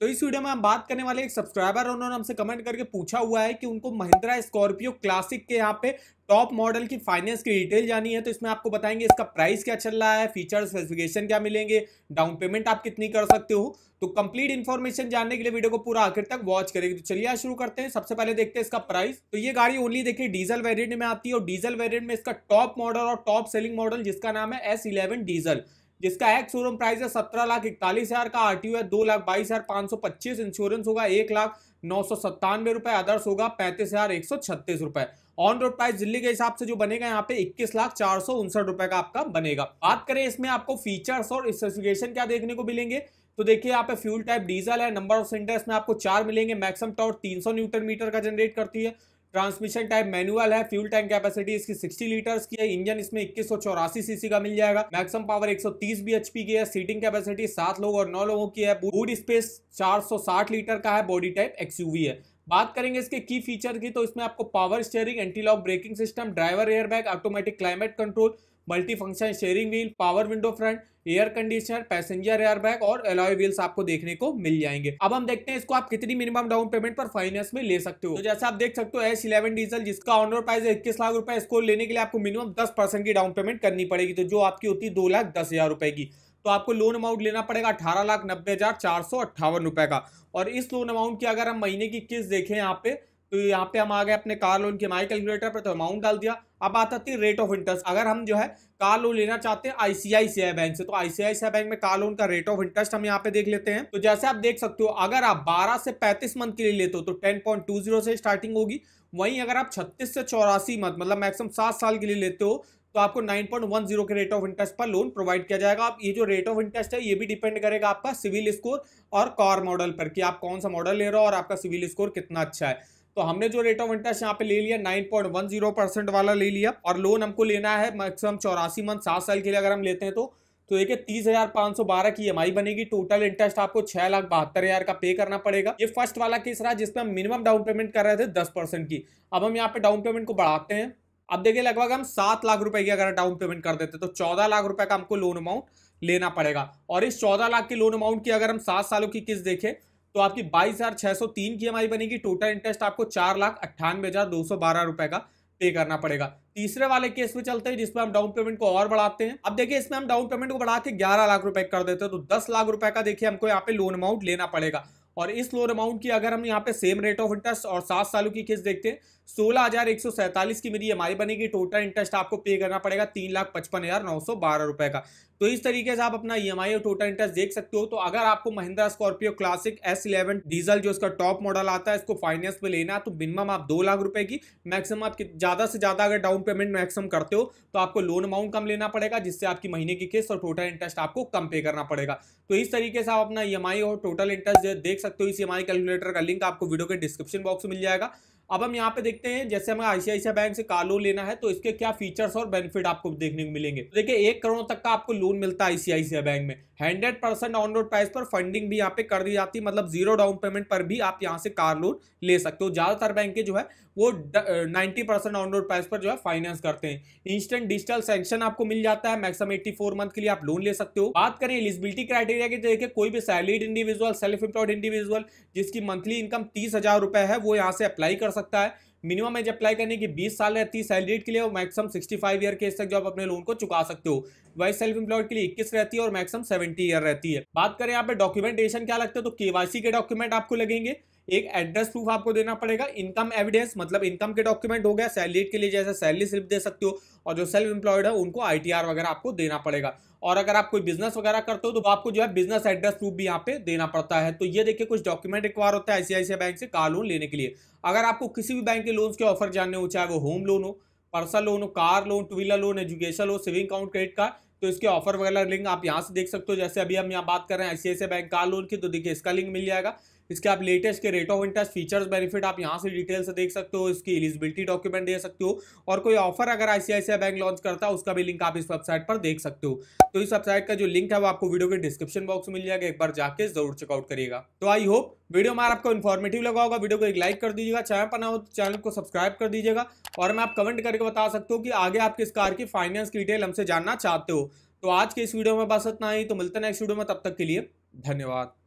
तो इस वीडियो में हम बात करने वाले एक सब्सक्राइबर उन्होंने हमसे कमेंट करके पूछा हुआ है कि उनको महिंद्रा स्कॉर्पियो क्लासिक के यहाँ पे टॉप मॉडल की फाइनेंस की डिटेल जानी है तो इसमें आपको बताएंगे इसका प्राइस क्या चल रहा है फीचर स्पेसिफिकेशन क्या मिलेंगे डाउन पेमेंट आप कितनी कर सकते हो तो कंप्लीट इन्फॉर्मेशन जानने के लिए वीडियो को पूरा आखिर तक वॉच करेंगे तो चलिए शुरू करते हैं सबसे पहले देखते हैं इसका प्राइस तो ये गाड़ी ओनली देखिए डीजल वेरिएंट में आती है और डीजल वेरिएंट में इसका टॉप मॉडल और टॉप सेलिंग मॉडल जिसका नाम है एस डीजल जिसका एक्स शोरूम प्राइस है सत्रह लाख इकतालीस हज़ार का आरटीयू है दो लाख बाईस हज़ार पांच सौ पच्चीस इंश्योरेंस होगा एक लाख नौ सौ सत्तानवे रुपए अदर्स होगा पैंतीस हज़ार एक सौ छत्तीस रुपए ऑन रोड प्राइस दिल्ली के हिसाब से जो बनेगा यहाँ पे इक्कीस लाख चार सौ उनसठ रुपए का आपका बनेगा बात करें इसमें आपको फीचर्स और स्पेसिफिकेशन क्या देखने को मिलेंगे तो देखिए यहाँ पे फ्यूल टाइप डीजल है नंबर ऑफ सिलेंडर इसमें आपको चार मिलेंगे मैक्सिमम टॉर्क 300 न्यूटन मीटर का जनरेट करती है ट्रांसमिशन टाइप मैनुअल है फ्यूल टैंक कैपेसिटी इसकी 60 लीटर्स की है इंजन इसमें इक्कीस सीसी का मिल जाएगा मैक्सिमम पावर 130 बीएचपी की है सीटिंग कैपेसिटी सात लोग और नौ लोगों की है बूट स्पेस 460 लीटर का है बॉडी टाइप एक्सयूवी है बात करेंगे इसके की फीचर की तो इसमें आपको power steering antilock braking system driver airbag automatic climate control multi function steering wheel power window front air conditioner passenger air bag और एलॉय व्हील्स आपको देखने को मिल जाएंगे अब हम देखते हैं इसको आप कितनी मिनिमम डाउन पेमेंट पर फाइनेंस में ले सकते हो तो जैसे आप देख सकते हो एस इलेवन डीजल जिसका ऑनर प्राइस है इक्कीस लाख रुपए इसको लेने के लिए आपको मिनिमम दस परसेंट की डाउन पेमेंट करनी पड़ेगी तो जो आपकी होती है दो लाख दस हजार रुपए की तो आपको लोन अमाउंट लेना पड़ेगा अठारह लाख नब्बे हज़ार चार सौ अट्ठावन रुपए का और इस लोन अमाउंट की अगर हम महीने की किस्त देखें यहाँ पे तो यहाँ पे हम आ गए अपने कार लोन के एम कैलकुलेटर पर तो अमाउंट डाल दिया अब आ जाती है रेट ऑफ इंटरेस्ट अगर हम जो है कार लोन लेना चाहते हैं आईसीआईसीआई बैंक से तो आईसीआईसीआई बैंक में कार लोन का रेट ऑफ इंटरेस्ट हम यहाँ पे देख लेते हैं तो जैसे आप देख सकते हो अगर आप 12 से 35 मंथ के लिए लेते हो तो 10.20 से स्टार्टिंग होगी वहीं अगर आप 36 से चौरासी मंथ मतलब मैक्सिमम सात साल के लिए लेते हो तो आपको 9.10 के रेट ऑफ इंटरेस्ट पर लोन प्रोवाइड किया जाएगा आप ये जो रेट ऑफ इंटरेस्ट है ये भी डिपेंड करेगा आपका सिविल स्कोर और कार मॉडल पर कि आप कौन सा मॉडल ले रहे हो और आपका सिविल स्कोर कितना अच्छा है तो हमने जो रेट ऑफ इंटरेस्ट यहाँ पे ले लिया 9.10 परसेंट वाला ले लिया और लोन हमको लेना है मैक्सिमम चौरासी मंथ सात साल के लिए अगर हम लेते हैं तो तो देखिए तीस हजार पांच सौ बारह की ई e बनेगी टोटल इंटरेस्ट आपको छह लाख बहत्तर हजार का पे करना पड़ेगा ये फर्स्ट वाला केस रहा जिसमें हम मिनिमम डाउन पेमेंट कर रहे थे दस परसेंट की अब हम यहाँ पे डाउन पेमेंट को बढ़ाते हैं अब देखिए लगभग हम सात लाख रुपए की अगर डाउन पेमेंट कर देते तो चौदह लाख रुपए का हमको लोन अमाउंट लेना पड़ेगा और इस चौदह लाख के लोन अमाउंट की अगर हम सात सालों की किस्त देखें तो आपकी बाईस हजार छह सौ तीन की हमारी बनेगी टोटल इंटरेस्ट आपको चार लाख अट्ठानवे हजार दो सौ बारह रुपए का पे करना पड़ेगा तीसरे वाले केस में चलते हैं जिसमें हम डाउन पेमेंट को और बढ़ाते हैं अब देखिए इसमें हम डाउन पेमेंट को बढ़ा के ग्यारह लाख रुपए कर देते हैं तो दस लाख रुपए का देखिए हमको यहाँ पे लोन अमाउंट लेना पड़ेगा और इस लोन अमाउंट की अगर हम यहाँ पे सेम रेट ऑफ इंटरेस्ट और सात सालों की किस्त देखते हैं सोलह हजार एक सौ सैंतालीस की मेरी एम बनेगी टोटल इंटरेस्ट आपको पे करना पड़ेगा तीन लाख पचपन हजार नौ सौ बारह रुपए का तो इस तरीके से आप अपना ई एम आई और टोटल इंटरेस्ट देख सकते हो तो अगर आपको Mahindra Scorpio classic S eleven diesel जो इसका टॉप मॉडल आता है इसको फाइनेंस पे लेना है तो मिनिमम आप दो लाख रुपए की मैक्सिमम आप ज्यादा से ज्यादा अगर डाउन पेमेंट मैक्सिमम करते हो तो आपको लोन अमाउंट कम लेना पड़ेगा जिससे आपकी महीने की किस्त और टोटल इंटरेस्ट आपको कम पे करना पड़ेगा तो इस तरीके से आप अपना ई e और टोटल इंटरेस्ट देख सकते हो इस ई e कैलकुलेटर का लिंक आपको वीडियो के डिस्क्रिप्शन बॉक्स में मिल जाएगा अब हम यहाँ पे देखते हैं जैसे हमें आईसीआईसीआई बैंक से कार लोन लेना है तो इसके क्या फीचर्स और बेनिफिट आपको देखने को मिलेंगे तो देखिए एक करोड़ तक का आपको लोन मिलता है आईसीआईसीआई बैंक में hundred percent on road price पर फंडिंग भी यहाँ पे कर दी जाती है मतलब जीरो डाउन पेमेंट पर भी आप यहाँ से कार लोन ले सकते हो ज़्यादातर बैंकें जो है वो ninety percent on road price पर जो है फाइनेंस करते हैं इंस्टेंट डिजिटल सेंक्शन आपको मिल जाता है मैक्सिमम एट्टी फोर मंथ के लिए आप लोन ले सकते हो बात करें एलिजिबिलिटी क्राइटेरिया की तो देखिए कोई भी salaried individual self employed individual जिसकी मंथली इनकम तीस हजार रुपए है वो यहाँ से अप्लाई कर सकता है मिनिमम एज अप्लाई करने की 20 साल रहती है सैलरीड के लिए और मैक्सिमम 65 ईयर के एज तक जो आप अपने लोन को चुका सकते हो वाइस सेल्फ एम्प्लॉयड के लिए 21 रहती है और मैक्सिमम 70 ईयर रहती है बात करें यहाँ पे डॉक्यूमेंटेशन क्या लगता है तो केवासी के डॉक्यूमेंट आपको लगेंगे एक एड्रेस प्रूफ आपको देना पड़ेगा इनकम एविडेंस मतलब इनकम के डॉक्यूमेंट हो गया सैलरीड के लिए जैसे सैलरी स्लिप दे सकते हो और जो सेल्फ एम्प्लॉयड है उनको आई वगैरह आपको देना पड़ेगा और अगर आप कोई बिजनेस वगैरह करते हो तो आपको जो है बिजनेस एड्रेस प्रूफ भी यहाँ पे देना पड़ता है तो ये देखिए कुछ डॉक्यूमेंट रिक्वायर होता है आईसीआईसीआई बैंक से कार लोन लेने के लिए अगर आपको किसी भी बैंक के लोन्स के ऑफर जानने हो चाहे वो होम लोन हो पर्सनल लोन हो car loan two wheeler loan education loan saving account credit card तो इसके ऑफर वगैरह लिंक आप यहाँ से देख सकते हो जैसे अभी हम यहाँ बात कर रहे हैं आईसीआईसीआई बैंक कार लोन की तो देखिए इसका लिंक मिल जाएगा इसके आप लेटेस्ट के rate of interest features benefit आप यहाँ से डिटेल से देख सकते हो इसकी एलिजिबिलिटी डॉक्यूमेंट दे सकते हो और कोई ऑफर अगर आईसीआईसीआई बैंक लॉन्च करता है उसका भी लिंक आप इस वेबसाइट पर देख सकते हो तो इस वेबसाइट का जो लिंक है वो आपको वीडियो के डिस्क्रिप्शन बॉक्स में मिल जाएगा एक बार जाकर जरूर चेकआउट करिएगा तो आई होप वीडियो हमारा आपको इन्फॉर्मेटिव लगा होगा वीडियो को एक लाइक कर दीजिएगा चैनल पर ना हो तो चैनल को सब्सक्राइब कर दीजिएगा और मैं आप कमेंट करके बता सकते हो कि आगे आप किस कार की फाइनेंस की डिटेल हमसे जानना चाहते हो तो आज के इस वीडियो में बस इतना ही तो मिलते हैं नेक्स्ट वीडियो में तब तक के लिए धन्यवाद